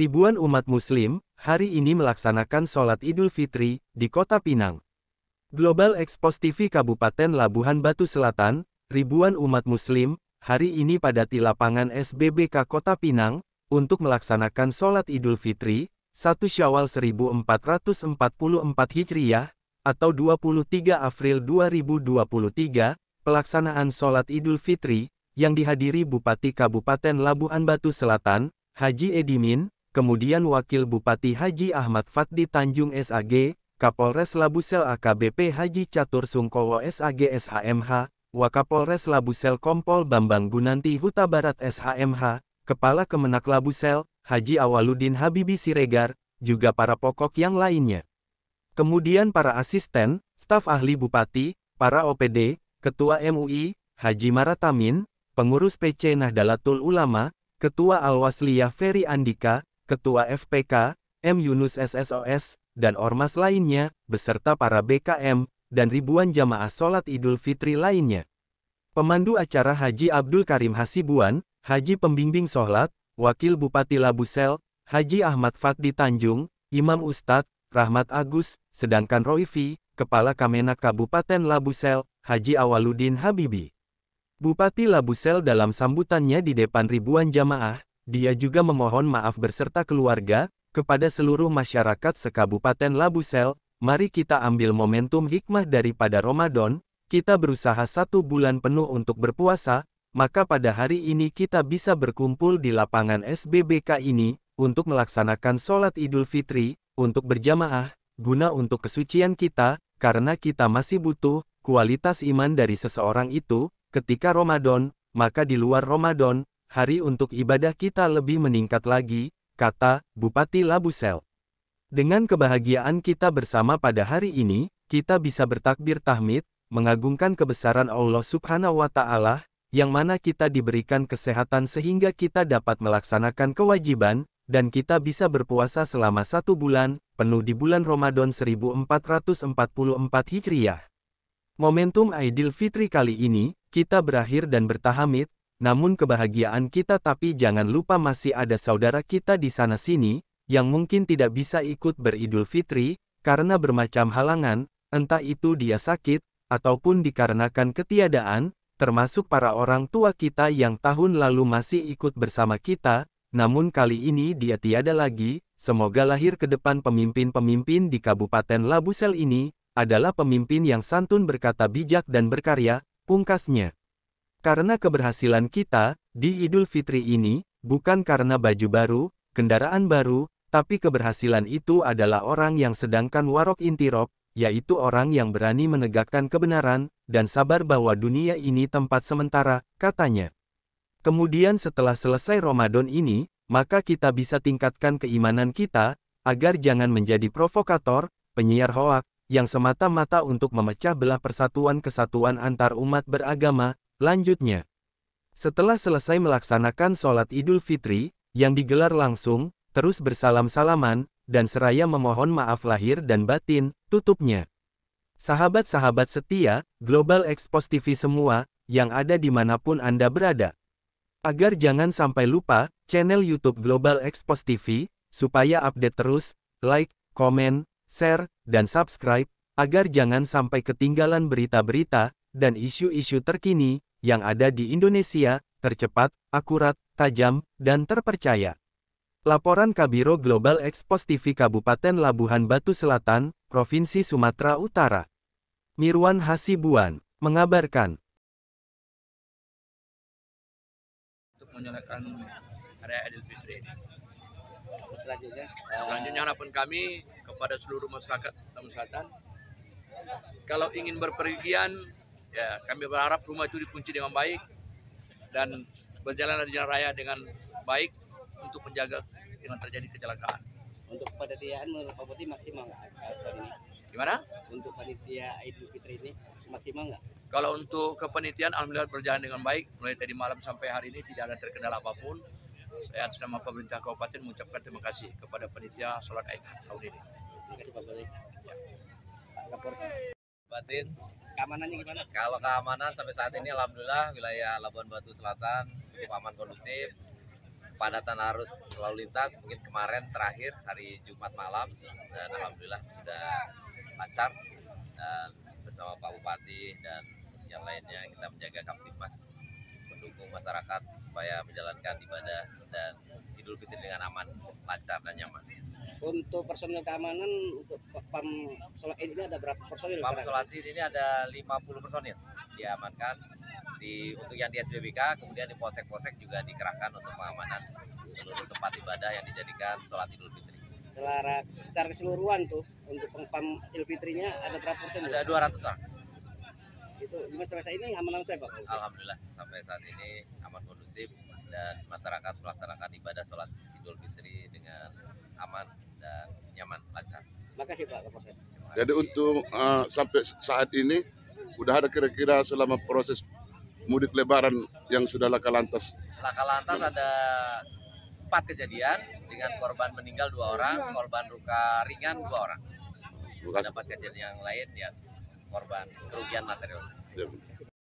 Ribuan umat muslim, hari ini melaksanakan sholat Idul Fitri, di kota Pinang. Global Expos TV Kabupaten Labuhan Batu Selatan, ribuan umat muslim, hari ini padati lapangan SBBK Kota Pinang, untuk melaksanakan sholat Idul Fitri, 1 Syawal 1444 Hijriyah, atau 23 April 2023, pelaksanaan sholat Idul Fitri, yang dihadiri Bupati Kabupaten Labuhan Batu Selatan, Haji Edimin, kemudian Wakil Bupati Haji Ahmad Fadli Tanjung SAG, Kapolres Labusel AKBP Haji Catur Sungkowo SAG SHMH, Wakapolres Labusel Kompol Bambang Gunanti Huta Barat SHMH, Kepala Kemenak Labusel, Haji Awaludin Habibi Siregar, juga para pokok yang lainnya. Kemudian para asisten, staf ahli bupati, para OPD, Ketua MUI, Haji Maratamin, pengurus PC Nahdlatul Ulama, Ketua Alwasliyah Ferry Andika, Ketua FPK, M. Yunus SSOS, dan ormas lainnya, beserta para BKM, dan ribuan jamaah sholat Idul Fitri lainnya. Pemandu acara Haji Abdul Karim Hasibuan, Haji Pembimbing Sholat, Wakil Bupati Labusel, Haji Ahmad Fadli Tanjung, Imam Ustadz, Rahmat Agus, sedangkan Roifi, Kepala Kamenak Kabupaten Labusel, Haji Awaludin Habibi. Bupati Labusel dalam sambutannya di depan ribuan jamaah, dia juga memohon maaf berserta keluarga, kepada seluruh masyarakat sekabupaten Labusel, mari kita ambil momentum hikmah daripada Ramadan, kita berusaha satu bulan penuh untuk berpuasa, maka pada hari ini kita bisa berkumpul di lapangan SBBK ini, untuk melaksanakan sholat idul fitri, untuk berjamaah, guna untuk kesucian kita, karena kita masih butuh, kualitas iman dari seseorang itu, ketika Ramadan, maka di luar Ramadan, hari untuk ibadah kita lebih meningkat lagi, kata Bupati Labusel. Dengan kebahagiaan kita bersama pada hari ini, kita bisa bertakbir tahmid, mengagungkan kebesaran Allah Subhanahu wa Ta'ala, yang mana kita diberikan kesehatan sehingga kita dapat melaksanakan kewajiban, dan kita bisa berpuasa selama satu bulan, penuh di bulan Ramadan 1444 Hijriah. Momentum Aidil Fitri kali ini, kita berakhir dan bertahamid, namun kebahagiaan kita tapi jangan lupa masih ada saudara kita di sana-sini, yang mungkin tidak bisa ikut beridul fitri, karena bermacam halangan, entah itu dia sakit, ataupun dikarenakan ketiadaan, termasuk para orang tua kita yang tahun lalu masih ikut bersama kita, namun kali ini dia tiada lagi, semoga lahir ke depan pemimpin-pemimpin di Kabupaten Labusel ini, adalah pemimpin yang santun berkata bijak dan berkarya, pungkasnya. Karena keberhasilan kita, di Idul Fitri ini, bukan karena baju baru, kendaraan baru, tapi keberhasilan itu adalah orang yang sedangkan warok intirop, yaitu orang yang berani menegakkan kebenaran, dan sabar bahwa dunia ini tempat sementara, katanya. Kemudian setelah selesai Ramadan ini, maka kita bisa tingkatkan keimanan kita, agar jangan menjadi provokator, penyiar hoak, yang semata-mata untuk memecah belah persatuan kesatuan antar umat beragama, Lanjutnya, setelah selesai melaksanakan sholat Idul Fitri, yang digelar langsung, terus bersalam-salaman, dan seraya memohon maaf lahir dan batin, tutupnya. Sahabat-sahabat setia, Global Expos TV semua, yang ada dimanapun Anda berada. Agar jangan sampai lupa, channel YouTube Global Expos TV, supaya update terus, like, komen, share, dan subscribe, agar jangan sampai ketinggalan berita-berita, dan isu-isu terkini, yang ada di Indonesia, tercepat, akurat, tajam, dan terpercaya. Laporan Kabiro Global Expos TV Kabupaten Labuhan Batu Selatan, Provinsi Sumatera Utara. Mirwan Hasibuan, mengabarkan. Untuk menyalakan area Idul Fitri ini. Selanjutnya, selanjutnya harapan kami kepada seluruh masyarakat Selatan, kalau ingin berpergian Ya, kami berharap rumah itu dikunci dengan baik dan berjalan di jalan raya dengan baik untuk menjaga dengan terjadi kecelakaan. Untuk kepanitiaan menurut Pak Bupati maksimal nggak? Gimana? Untuk panitia Idul Fitri ini maksimal nggak? Kalau untuk kepanitiaan alhamdulillah berjalan dengan baik mulai tadi malam sampai hari ini tidak ada terkendala apapun. Saya atas nama pemerintah kabupaten mengucapkan terima kasih kepada panitia sholat id tahun ini. Terima kasih Pak Bupati. Ya. Pak Kapolres batin. Keamanannya gimana? Kalau keamanan sampai saat ini alhamdulillah wilayah Labuan Batu Selatan cukup aman kondusif. Padatan arus selalu lintas mungkin kemarin terakhir hari Jumat malam dan alhamdulillah sudah lancar dan bersama Pak Bupati dan yang lainnya kita menjaga Kamtipmas mendukung masyarakat supaya menjalankan ibadah dan Idul Fitri dengan aman, lancar dan nyaman. Untuk personil keamanan untuk pam sholat id ini ada berapa personil? Pam sholat id ini ada 50 personil diamankan di untuk yang di SBBK kemudian di polsek-polsek juga dikerahkan untuk pengamanan seluruh tempat ibadah yang dijadikan sholat Idul Fitri. Secara, secara keseluruhan tuh untuk pam Idul Fitrinya ada berapa personil? Ada 200 orang. Itu gimana sampai ini aman-aman saya Pak? Alhamdulillah sampai saat ini aman kondusif dan masyarakat melaksanakan ibadah sholat Idul Fitri dengan aman dan nyaman lancar. Makasih Pak proses. Jadi untuk uh, sampai saat ini udah ada kira-kira selama proses mudik lebaran yang sudah laka lantas. Laka lantas ada empat kejadian dengan korban meninggal dua orang, korban luka ringan dua orang. Ada kejadian yang lain ya korban kerugian material. Ya.